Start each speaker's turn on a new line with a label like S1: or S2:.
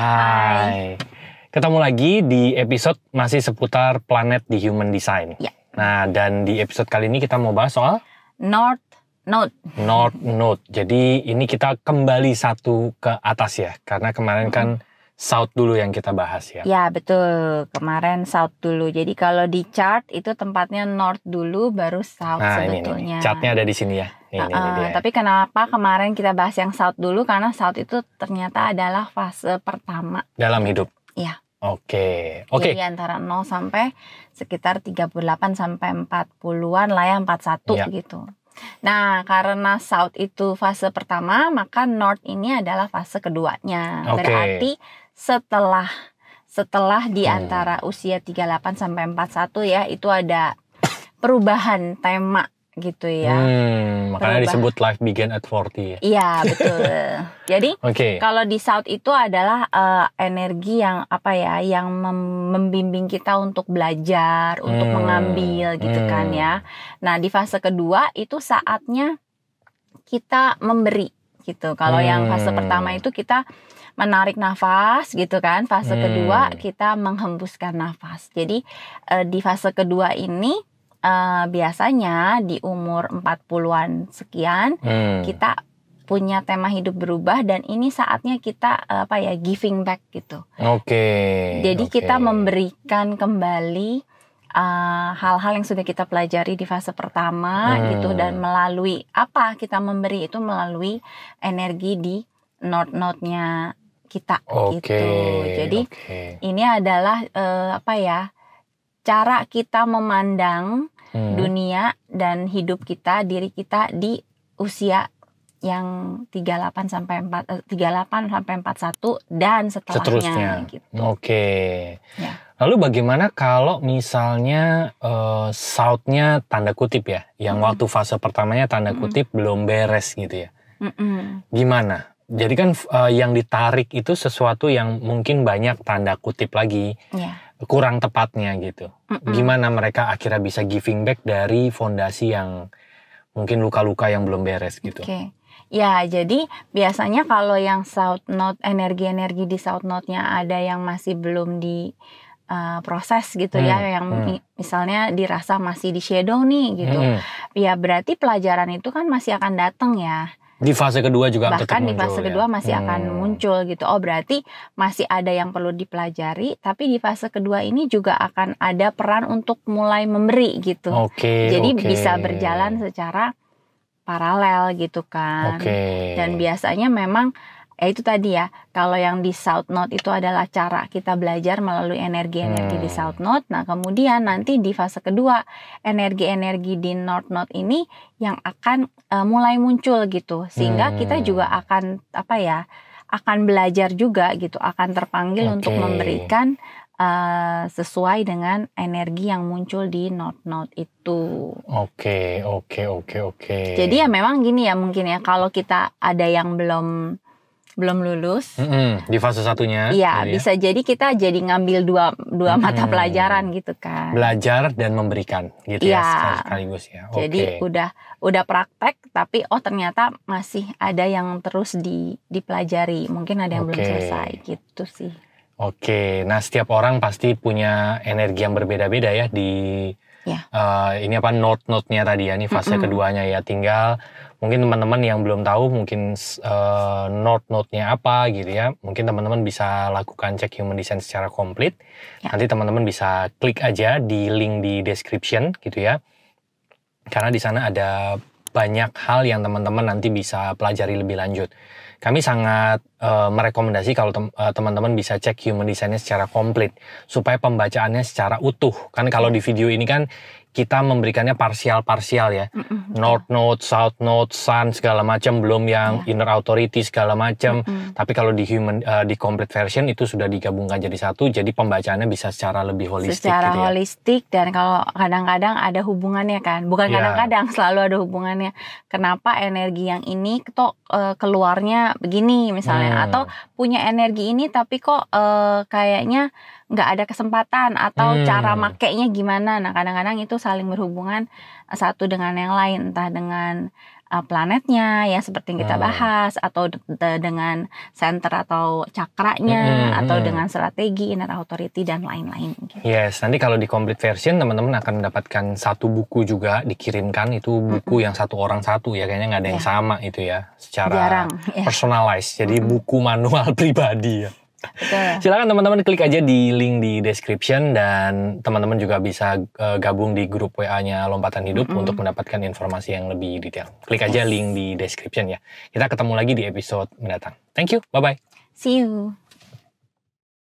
S1: Hai. Ketemu lagi di episode masih seputar planet di Human Design. Ya. Nah, dan di episode kali ini kita mau bahas soal
S2: North Node.
S1: North Node. Jadi ini kita kembali satu ke atas ya, karena kemarin -hmm. kan South dulu yang kita bahas ya.
S2: Ya betul. Kemarin South dulu. Jadi kalau di chart itu tempatnya North dulu baru South nah, sebetulnya. Ini, ini.
S1: Chartnya ada di sini ya. Ini, uh, ini
S2: dia. Tapi kenapa kemarin kita bahas yang South dulu? Karena South itu ternyata adalah fase pertama
S1: dalam hidup. Iya. Oke, okay. oke. Okay. Jadi
S2: antara 0 sampai sekitar 38 sampai 40-an lah ya 41 ya. gitu. Nah, karena south itu fase pertama, maka north ini adalah fase keduanya. Okay. Berarti setelah setelah di hmm. antara usia 38 sampai 41 ya, itu ada perubahan tema gitu ya.
S1: Hmm, makanya berubah. disebut life begin at 40 ya. Iya, betul.
S2: Jadi okay. kalau di South itu adalah uh, energi yang apa ya, yang mem membimbing kita untuk belajar, hmm. untuk mengambil gitu kan hmm. kan ya. Nah, di fase kedua itu saatnya kita memberi gitu. Kalau hmm. yang fase pertama itu kita menarik nafas gitu kan. Fase hmm. kedua kita menghembuskan nafas. Jadi uh, di fase kedua ini uh, biasanya di umur 40-an sekian hmm. kita punya tema hidup berubah dan ini saatnya kita apa ya giving back gitu.
S1: Oke. Okay. Jadi okay. kita
S2: memberikan kembali eh, hal-hal uh, yang sudah kita pelajari di fase pertama hmm. gitu dan melalui apa kita memberi itu melalui energi di not notnya kita okay. gitu. Jadi okay. ini adalah uh, apa ya? cara kita memandang hmm. dunia dan hidup kita, diri kita di usia yang 38 sampai 4 38 eh, sampai 41 dan setelahnya Seterusnya. gitu.
S1: Oke. Okay. Ya. Lalu bagaimana kalau misalnya uh, tanda kutip ya, yang hmm. waktu fase pertamanya tanda kutip hmm. belum beres gitu ya. Hmm. Gimana? Jadi kan uh, yang ditarik itu sesuatu yang mungkin banyak tanda kutip lagi. Yeah kurang tepatnya gitu. Mm -mm. Gimana mereka akhirnya bisa giving back dari fondasi yang mungkin luka-luka yang belum beres gitu. Oke. Okay.
S2: Ya, jadi biasanya kalau yang south node energi-energi di south node-nya ada yang masih belum di uh, proses gitu ya, hmm, ya yang hmm. misalnya dirasa masih di shadow nih gitu. Hmm. Ya berarti pelajaran itu kan masih akan datang ya.
S1: Di fase kedua juga bahkan tetap di fase kedua ya? masih hmm. akan
S2: muncul gitu. Oh berarti masih ada yang perlu dipelajari, tapi di fase kedua ini juga akan ada peran untuk mulai memberi gitu. Oke. Okay, Jadi okay. bisa berjalan secara paralel gitu kan. Okay. Dan biasanya memang ya itu tadi ya kalau yang di South Node itu adalah cara kita belajar melalui energi-energi hmm. di South Node nah kemudian nanti di fase kedua energi-energi di North Node ini yang akan uh, mulai muncul gitu sehingga hmm. kita juga akan apa ya akan belajar juga gitu akan terpanggil okay. untuk memberikan Uh, sesuai dengan energi yang muncul di North Node itu.
S1: Oke, okay, oke, okay, oke, okay, oke. Jadi ya
S2: memang gini ya mungkin ya kalau kita ada yang belum belum lulus
S1: mm -hmm. di fase satunya iya ya. bisa
S2: jadi kita jadi ngambil dua dua mm -hmm. mata pelajaran gitu kan
S1: belajar dan memberikan gitu ya, ya sekaligus ya okay. jadi udah
S2: udah praktek tapi oh ternyata masih ada yang terus di dipelajari mungkin ada yang okay. belum selesai gitu sih
S1: oke okay. nah setiap orang pasti punya energi yang berbeda-beda ya di Yeah. Ya. Uh, ini apa note-note-nya tadi ya, ini fase mm -hmm. keduanya ya. Tinggal mungkin teman-teman yang belum tahu mungkin uh, eh, note-note-nya apa gitu ya. Mungkin teman-teman bisa lakukan cek human design secara komplit. Yeah. Nanti teman-teman bisa klik aja di link di description gitu ya. Karena di sana ada banyak hal yang teman-teman nanti bisa pelajari lebih lanjut. Kami sangat uh, merekomendasi kalau teman eh, teman-teman bisa cek human design-nya secara komplit supaya pembacaannya secara utuh. Kan kalau di video ini kan kita memberikannya parsial-parsial ya. mm hmm North Node, South Node, Sun segala macam belum yang yeah. inner authority segala macam. Mm-hmm. Tapi kalau di human uh, di complete version itu sudah digabungkan jadi satu jadi pembacaannya bisa secara lebih holistik gitu Secara gitu ya.
S2: holistik dan kalau kadang-kadang ada hubungannya kan. Bukan iya. kadang-kadang selalu ada hubungannya. Kenapa energi yang ini kok uh, keluarnya begini misalnya hmm. atau punya energi ini tapi kok uh, kayaknya nggak ada kesempatan atau hmm. cara makainya gimana. Nah, kadang-kadang itu saling berhubungan eh, satu dengan yang lain, entah dengan uh, planetnya ya seperti yang kita hmm. bahas atau de de dengan center atau cakranya hmm, hmm, atau hmm. dengan strategi inner authority dan lain-lain
S1: gitu. Yes, nanti kalau di complete version teman-teman akan mendapatkan satu buku juga dikirimkan itu hmm, buku hmm. yang satu orang satu ya kayaknya nggak ada yeah. yang iya. sama itu ya secara Jarang, iya. personalized. Jadi hmm. hmm. buku manual pribadi ya. Betul. Silakan teman-teman klik aja di link di description dan teman-teman juga bisa eh, gabung di grup WA-nya Lompatan Hidup mm -hmm. untuk mendapatkan informasi yang lebih detail. Klik aja link di description ya. Kita ketemu lagi di episode mendatang. Thank you. Bye bye. See you.